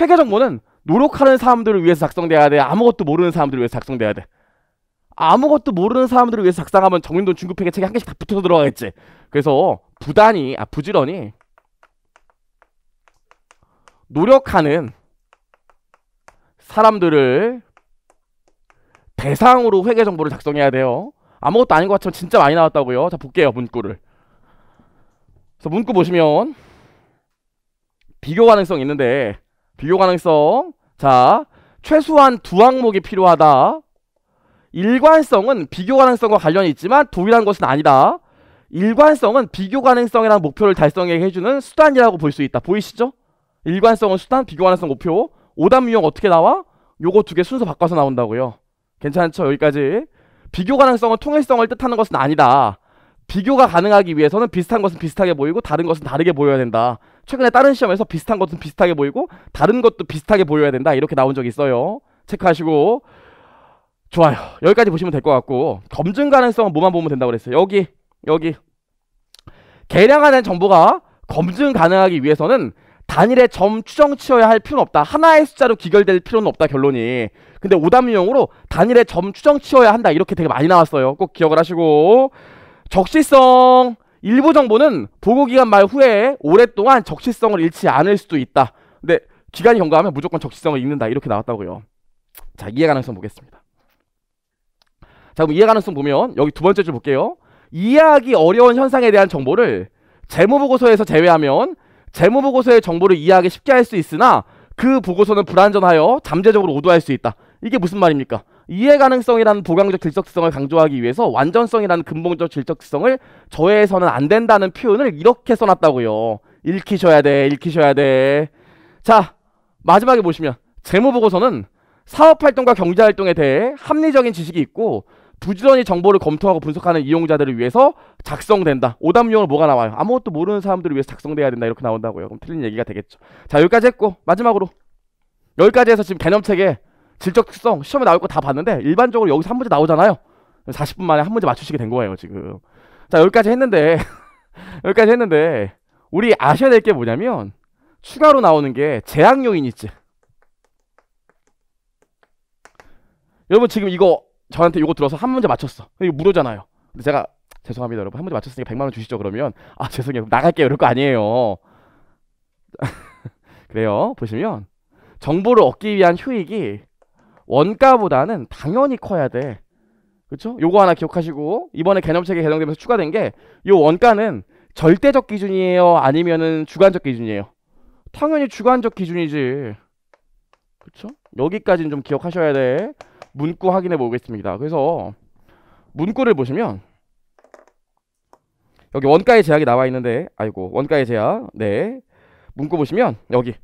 회계 정보는 노력하는 사람들을 위해서 작성돼야 돼. 아무것도 모르는 사람들을 위해서 작성돼야 돼. 아무것도 모르는 사람들을 위해서 작성하면 정윤돈 중급회계 책에 한 개씩 다 붙어서 들어가겠지. 그래서 부단히 아 부지런히 노력하는 사람들을 대상으로 회계 정보를 작성해야 돼요. 아무것도 아닌 것처럼 진짜 많이 나왔다고요. 자 볼게요 문구를. 그래서 문구 보시면 비교 가능성 있는데 비교 가능성 자 최소한 두 항목이 필요하다. 일관성은 비교 가능성과 관련이 있지만 동일한 것은 아니다. 일관성은 비교 가능성이라 목표를 달성하 해주는 수단이라고 볼 수 있다. 보이시죠? 일관성은 수단, 비교 가능성 목표, 오답 유형 어떻게 나와? 요거 두 개 순서 바꿔서 나온다고요. 괜찮죠? 여기까지. 비교 가능성은 통일성을 뜻하는 것은 아니다. 비교가 가능하기 위해서는 비슷한 것은 비슷하게 보이고 다른 것은 다르게 보여야 된다. 최근에 다른 시험에서 비슷한 것은 비슷하게 보이고 다른 것도 비슷하게 보여야 된다. 이렇게 나온 적이 있어요. 체크하시고 좋아요. 여기까지 보시면 될 것 같고 검증 가능성은 뭐만 보면 된다고 그랬어요. 여기 여기 계량하는 정보가 검증 가능하기 위해서는 단일의 점 추정 치어야 할 필요는 없다. 하나의 숫자로 기결될 필요는 없다 결론이. 근데 오답용으로 단일의 점 추정 치어야 한다. 이렇게 되게 많이 나왔어요. 꼭 기억을 하시고 적시성 일부 정보는 보고 기간 말 후에 오랫동안 적시성을 잃지 않을 수도 있다. 근데 기간이 경과하면 무조건 적시성을 잃는다. 이렇게 나왔다고요. 자, 이해 가능성 보겠습니다. 자, 그럼 이해 가능성 보면 여기 두 번째 줄 볼게요. 이해하기 어려운 현상에 대한 정보를 재무보고서에서 제외하면 재무보고서의 정보를 이해하기 쉽게 할 수 있으나 그 보고서는 불안전하여 잠재적으로 오도할 수 있다. 이게 무슨 말입니까? 이해 가능성이라는 보강적 질적성을 강조하기 위해서 완전성이라는 근본적 질적성을 저해해서는 안 된다는 표현을 이렇게 써놨다고요. 읽히셔야 돼, 읽히셔야 돼. 자, 마지막에 보시면 재무보고서는 사업활동과 경제활동에 대해 합리적인 지식이 있고 부지런히 정보를 검토하고 분석하는 이용자들을 위해서 작성된다. 오답용으로 뭐가 나와요? 아무것도 모르는 사람들을 위해서 작성돼야 된다. 이렇게 나온다고요. 그럼 틀린 얘기가 되겠죠. 자 여기까지 했고 마지막으로 여기까지 해서 지금 개념책에 질적 특성 시험에 나올 거 다 봤는데 일반적으로 여기서 한 문제 나오잖아요. 40분 만에 한 문제 맞추시게 된 거예요 지금. 자 여기까지 했는데 여기까지 했는데 우리 아셔야 될 게 뭐냐면 추가로 나오는 게 제약 요인 있지. 여러분 지금 이거 저한테 이거 들어서 한 문제 맞췄어. 이거 무료잖아요. 근데 제가 죄송합니다 여러분 한 문제 맞췄으니까 100만 원 주시죠 그러면 아 죄송해요 나갈게요 이럴 거 아니에요. 그래요 보시면 정보를 얻기 위한 효익이 원가보다는 당연히 커야 돼. 그렇죠? 요거 하나 기억하시고 이번에 개념책에 개정되면서 추가된 게 요 원가는 절대적 기준이에요 아니면은 주관적 기준이에요. 당연히 주관적 기준이지. 그렇죠? 여기까지는 좀 기억하셔야 돼. 문구 확인해 보겠습니다. 그래서 문구를 보시면 여기 원가의 제약이 나와 있는데 아이고 원가의 제약 네 문구 보시면 여기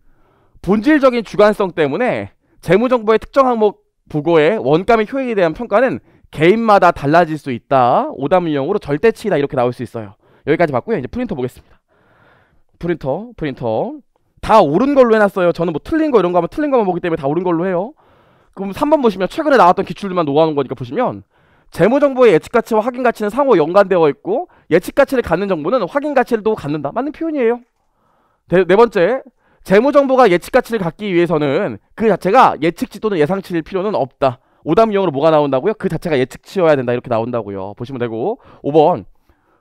본질적인 주관성 때문에 재무정보의 특정 항목 부고에 원가 및 효익에 대한 평가는 개인마다 달라질 수 있다. 오답운형으로 절대치이다 이렇게 나올 수 있어요. 여기까지 봤고요. 이제 프린터 보겠습니다. 프린터, 프린터. 다 옳은 걸로 해놨어요. 저는 뭐 틀린 거 이런 거 하면 틀린 거만 보기 때문에 다 옳은 걸로 해요. 그럼 3번 보시면 최근에 나왔던 기출들만 놓아놓은 거니까 보시면 재무정보의 예측가치와 확인가치는 상호 연관되어 있고 예측가치를 갖는 정보는 확인가치를또 갖는다. 맞는 표현이에요. 네, 네 번째, 재무정보가 예측가치를 갖기 위해서는 그 자체가 예측치 또는 예상치일 필요는 없다. 오답용으로 뭐가 나온다고요? 그 자체가 예측치여야 된다. 이렇게 나온다고요. 보시면 되고 5번,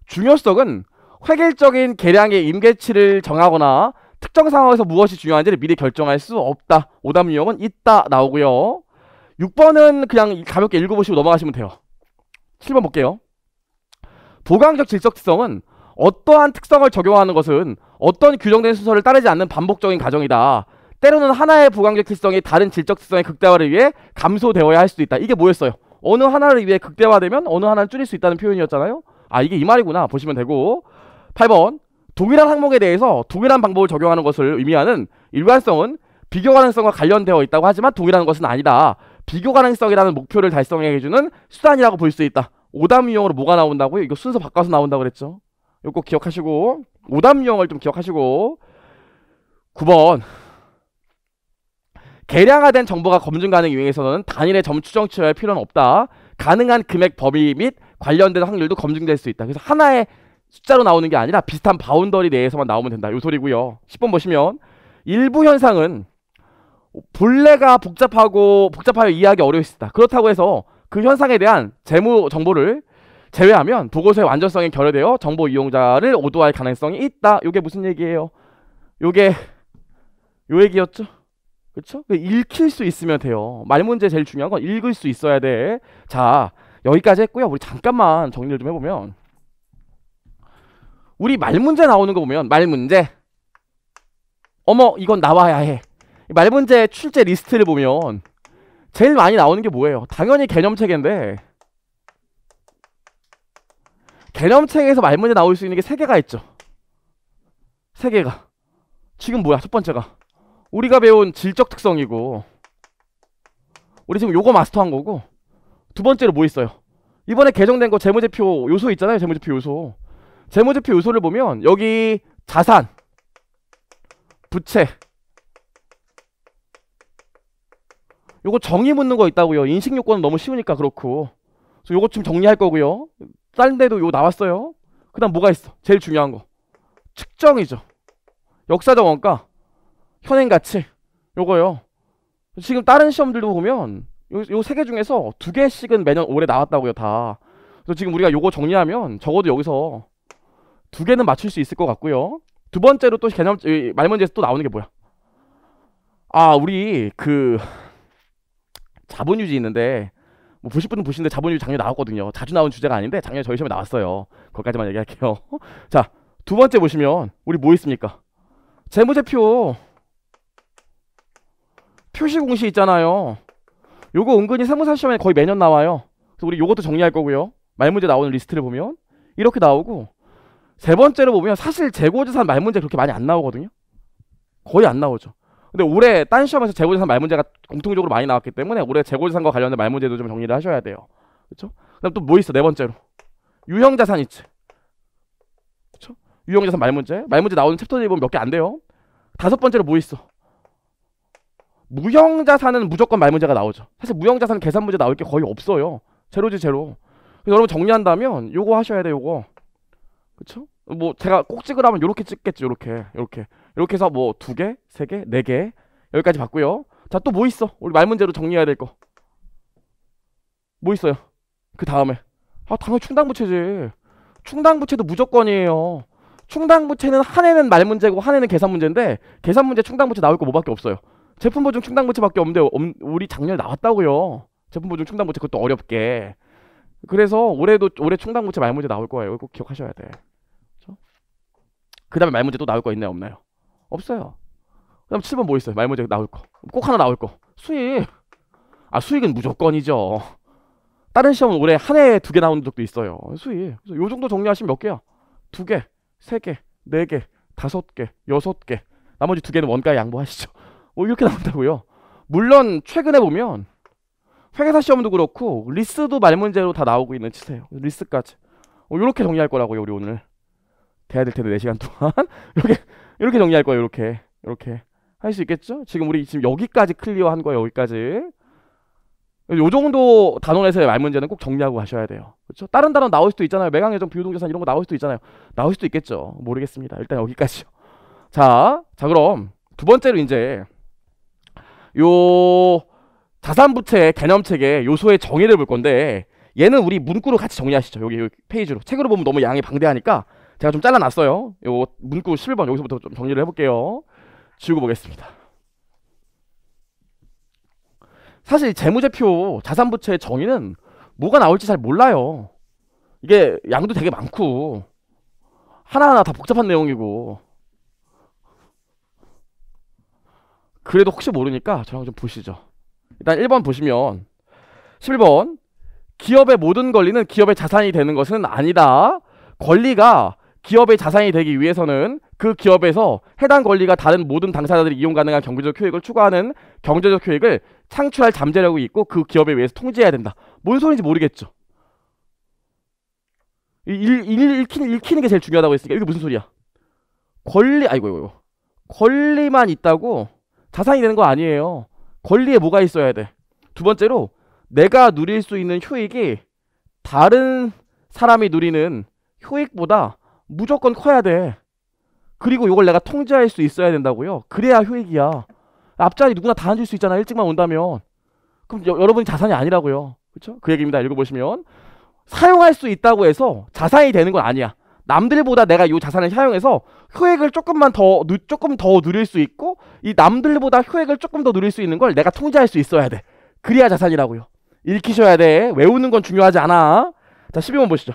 중요성은 획일적인 계량의 임계치를 정하거나 특정 상황에서 무엇이 중요한지를 미리 결정할 수 없다. 오답유형은 있다 나오고요. 6번은 그냥 가볍게 읽어보시고 넘어가시면 돼요. 7번 볼게요. 보강적 질적성은 어떠한 특성을 적용하는 것은 어떤 규정된 순서를 따르지 않는 반복적인 과정이다. 때로는 하나의 보강적 특성이 다른 질적 특성의 극대화를 위해 감소되어야 할 수도 있다. 이게 뭐였어요? 어느 하나를 위해 극대화되면 어느 하나를 줄일 수 있다는 표현이었잖아요. 아 이게 이 말이구나 보시면 되고 8번 동일한 항목에 대해서 동일한 방법을 적용하는 것을 의미하는 일관성은 비교 가능성과 관련되어 있다고 하지만 동일한 것은 아니다. 비교 가능성이라는 목표를 달성해주는 수단이라고 볼 수 있다. 오답 유형으로 뭐가 나온다고요? 이거 순서 바꿔서 나온다고 그랬죠. 이거 꼭 기억하시고 오답 유형을 좀 기억하시고 9번 계량화된 정보가 검증 가능 유형에서는 단일의 점 추정 치할 필요는 없다. 가능한 금액 범위 및 관련된 확률도 검증될 수 있다. 그래서 하나의 숫자로 나오는 게 아니라 비슷한 바운더리 내에서만 나오면 된다. 요 소리고요. 10번 보시면 일부 현상은 본래가 복잡하고 복잡하여 이해하기 어려우시다. 그렇다고 해서 그 현상에 대한 재무 정보를 제외하면 보고서의 완전성에 결여되어 정보 이용자를 오도할 가능성이 있다. 이게 무슨 얘기예요? 이게요 얘기였죠? 그렇죠? 읽힐 수 있으면 돼요. 말 문제 제일 중요한 건 읽을 수 있어야 돼. 자, 여기까지 했고요. 우리 잠깐만 정리를 좀 해보면 우리 말 문제 나오는 거 보면 말 문제 어머 이건 나와야 해. 말문제 출제 리스트를 보면 제일 많이 나오는 게 뭐예요? 당연히 개념책인데개념책에서 말문제 나올 수 있는 게 세 개가 있죠. 세 개가. 지금 뭐야? 첫 번째가. 우리가 배운 질적 특성이고 우리 지금 요거 마스터한 거고 두 번째로 뭐 있어요? 이번에 개정된 거 재무제표 요소 있잖아요. 재무제표 요소. 재무제표 요소를 보면 여기 자산, 부채, 요거 정의 묻는 거 있다고요. 인식 요건은 너무 쉬우니까 그렇고. 그래서 요거 좀 정리할 거고요. 다른 데도 요 나왔어요. 그 다음 뭐가 있어? 제일 중요한 거. 측정이죠. 역사적 원가, 현행 가치. 요거요. 지금 다른 시험들도 보면 요 세 개 중에서 두 개씩은 매년 올해 나왔다고요, 다. 그래서 지금 우리가 요거 정리하면 적어도 여기서 두 개는 맞출 수 있을 것 같고요. 두 번째로 또 개념 말문제에서 또 나오는 게 뭐야? 아, 우리 그 자본유지 있는데 뭐 보실 분은 보시는데 자본유지 작년 나왔거든요. 자주 나온 주제가 아닌데 작년에 저희 시험에 나왔어요. 거기까지만 얘기할게요. 자, 두 번째 보시면 우리 뭐 있습니까? 재무제표 표시공시 있잖아요. 요거 은근히 세무사 시험에 거의 매년 나와요. 그래서 우리 요것도 정리할 거고요. 말문제 나오는 리스트를 보면 이렇게 나오고 세 번째로 보면 사실 재고재산 말문제 그렇게 많이 안 나오거든요. 거의 안 나오죠. 근데 올해 딴 시험에서 재고재산 말문제가 공통적으로 많이 나왔기 때문에 올해 재고재산과 관련된 말문제도 좀 정리를 하셔야 돼요. 그렇죠? 그다음 또 뭐 있어? 네 번째로 유형자산 있지. 그렇죠? 유형자산 말문제. 말문제 나오는 챕터들이 보면 몇 개 안 돼요. 다섯 번째로 뭐 있어? 무형자산은 무조건 말문제가 나오죠. 사실 무형자산 계산 문제 나올 게 거의 없어요. 제로지 제로. 여러분 정리한다면 요거 하셔야 돼요. 요거. 그렇죠? 뭐 제가 꼭 찍으라면 요렇게 찍겠지. 요렇게. 요렇게. 이렇게 해서 뭐 두 개, 세 개, 네 개 여기까지 봤고요. 자 또 뭐 있어? 우리 말 문제로 정리해야 될 거. 뭐 있어요? 그 다음에 아 당연히 충당부채지. 충당부채도 무조건이에요. 충당부채는 한 해는 말 문제고 한 해는 계산 문제인데 계산 문제 충당부채 나올 거 뭐밖에 없어요. 제품 보증 충당부채밖에 없는데 우리 작년에 나왔다고요. 제품 보증 충당부채 그것도 어렵게. 그래서 올해도 올해 충당부채 말 문제 나올 거예요. 꼭 기억하셔야 돼. 그렇죠? 그 다음에 말 문제 또 나올 거 있나요 없나요? 없어요. 그럼 7번 뭐 있어요? 말문제 나올 거. 꼭 하나 나올 거. 수익. 아, 수익은 무조건이죠. 다른 시험은 올해 한 해에 두 개 나온 적도 있어요. 수익. 그래서 요 정도 정리하시면 몇 개야? 두 개, 세 개, 네 개, 다섯 개, 여섯 개. 나머지 두 개는 원가에 양보하시죠. 뭐 이렇게 나온다고요. 물론 최근에 보면 회계사 시험도 그렇고 리스도 말문제로 다 나오고 있는 치세요. 리스까지. 이렇게 어, 정리할 거라고요, 우리 오늘. 돼야 될 텐데 4시간 동안. 이렇게 이렇게 정리할 거예요. 이렇게 이렇게 할 수 있겠죠? 지금 우리 지금 여기까지 클리어한 거예요. 여기까지. 요 정도 단원에서의 말 문제는 꼭 정리하고 가셔야 돼요. 그렇죠? 다른 단원 나올 수도 있잖아요. 매각예정, 비유동자산 이런 거 나올 수도 있잖아요. 나올 수도 있겠죠. 모르겠습니다. 일단 여기까지요. 자, 자 그럼 두 번째로 이제 요 자산부채 개념책의 요소의 정의를 볼 건데 얘는 우리 문구로 같이 정리하시죠. 여기, 여기 페이지로 책으로 보면 너무 양이 방대하니까 제가 좀 잘라놨어요. 요 문구 11번 여기서부터 좀 정리를 해볼게요. 지우고 보겠습니다. 사실 재무제표 자산부채의 정의는 뭐가 나올지 잘 몰라요. 이게 양도 되게 많고 하나하나 다 복잡한 내용이고 그래도 혹시 모르니까 저랑 좀 보시죠. 일단 1번 보시면 11번 기업의 모든 권리는 기업의 자산이 되는 것은 아니다. 권리가 기업의 자산이 되기 위해서는 그 기업에서 해당 권리가 다른 모든 당사자들이 이용 가능한 경제적 효익을 추구하는 경제적 효익을 창출할 잠재력이 있고 그 기업에 의해서 통제해야 된다. 뭔 소리인지 모르겠죠. 일, 일, 읽히는, 읽히는 게 제일 중요하다고 했으니까 이게 무슨 소리야? 권리, 아이고, 이 이거. 권리만 있다고 자산이 되는 거 아니에요. 권리에 뭐가 있어야 돼. 두 번째로 내가 누릴 수 있는 효익이 다른 사람이 누리는 효익보다 무조건 커야 돼. 그리고 이걸 내가 통제할 수 있어야 된다고요. 그래야 효익이야. 앞자리 누구나 다 앉을 수 있잖아. 일찍만 온다면. 그럼 여, 러분이 자산이 아니라고요. 그렇죠? 그 얘기입니다. 읽어보시면 사용할 수 있다고 해서 자산이 되는 건 아니야. 남들보다 내가 이 자산을 사용해서 효액을 조금만 더 조금 더 누릴 수 있고 이 남들보다 효액을 조금 더 누릴 수 있는 걸 내가 통제할 수 있어야 돼. 그래야 자산이라고요. 읽히셔야 돼. 외우는 건 중요하지 않아. 자, 12번 보시죠.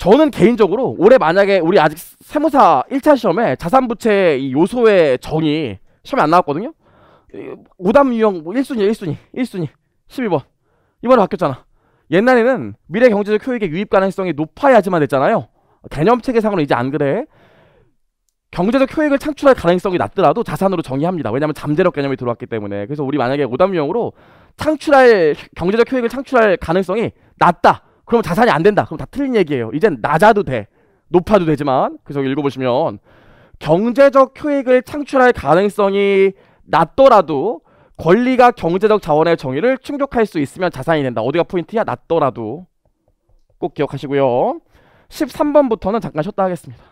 저는 개인적으로 올해 만약에 우리 아직 세무사 1차 시험에 자산부채 이 요소의 정의 시험에 안 나왔거든요. 오답 유형 1순위, 뭐 1순위, 1순위, 12번. 이번에 바뀌었잖아. 옛날에는 미래 경제적 효익의 유입 가능성이 높아야지만 됐잖아요. 개념 체계상으로 이제 안 그래. 경제적 효익을 창출할 가능성이 낮더라도 자산으로 정의합니다. 왜냐하면 잠재력 개념이 들어왔기 때문에. 그래서 우리 만약에 오답 유형으로 창출할 경제적 효익을 창출할 가능성이 낮다. 그럼 자산이안 된다. 그럼 다 틀린 얘기예요. 이젠 낮아도 돼. 높아도 되지만 그래서 읽어보시면 경제적 효익을 창출할 가능성이 낮더라도 권리가 경제적 자원의 정의를 충족할 수 있으면 자산이 된다. 어디가 포인트야? 낮더라도 꼭 기억하시고요. 13번부터는 잠깐 쉬었다 하겠습니다.